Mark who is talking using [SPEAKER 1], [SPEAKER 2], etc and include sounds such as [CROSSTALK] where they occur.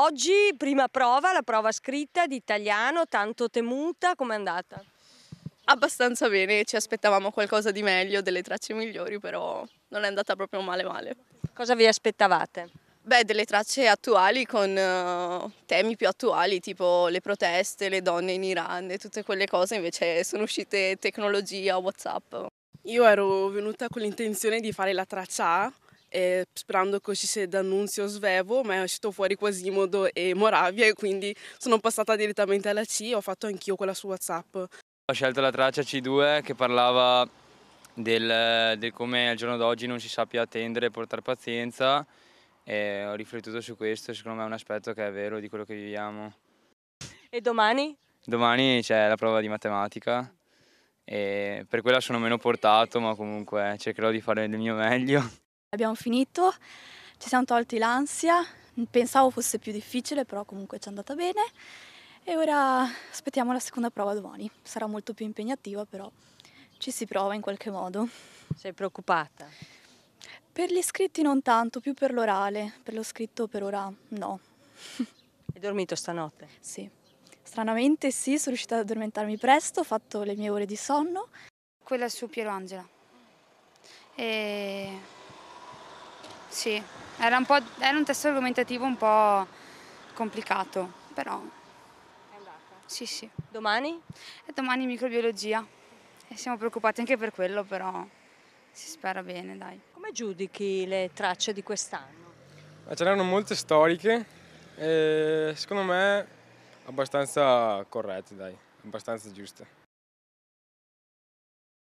[SPEAKER 1] Oggi prima prova, la prova scritta di italiano, tanto
[SPEAKER 2] temuta, com'è andata? Abbastanza bene, ci aspettavamo qualcosa di meglio, delle tracce migliori, però non è andata proprio male male. Cosa vi aspettavate? Beh, delle tracce attuali con uh, temi più attuali, tipo le proteste, le donne in Iran e tutte quelle cose, invece sono uscite tecnologia, Whatsapp. Io ero venuta con l'intenzione di fare la traccia A, eh, sperando ci sia D'Annunzio Svevo, ma è uscito fuori Quasimodo e Moravia e quindi sono passata direttamente alla C, e ho fatto anch'io quella su WhatsApp. Ho
[SPEAKER 3] scelto la traccia C2 che parlava del, del come al giorno d'oggi non si sappia attendere e portare pazienza e ho riflettuto su questo, secondo me è un aspetto che è vero di quello che viviamo.
[SPEAKER 1] E domani?
[SPEAKER 3] Domani c'è la prova di matematica e per quella sono meno portato, ma comunque cercherò di fare il mio meglio.
[SPEAKER 4] Abbiamo finito, ci siamo tolti l'ansia, pensavo fosse più difficile, però comunque ci è andata bene e ora aspettiamo la seconda prova domani. Sarà molto più impegnativa, però ci si prova in qualche modo. Sei preoccupata? Per gli iscritti non tanto, più per l'orale, per lo scritto per ora no.
[SPEAKER 1] [LAUGHS] Hai dormito stanotte?
[SPEAKER 4] Sì. Stranamente sì, sono riuscita ad addormentarmi presto, ho fatto le mie ore di sonno. Quella su Piero Angela. E sì, era un, era un testo argomentativo
[SPEAKER 1] un po' complicato, però... È andata? Sì, sì. Domani? E domani microbiologia. E siamo preoccupati anche per quello, però si spera bene, dai. Come giudichi le tracce di quest'anno?
[SPEAKER 3] Ce n'erano molte storiche e secondo me abbastanza corrette, dai, abbastanza giuste.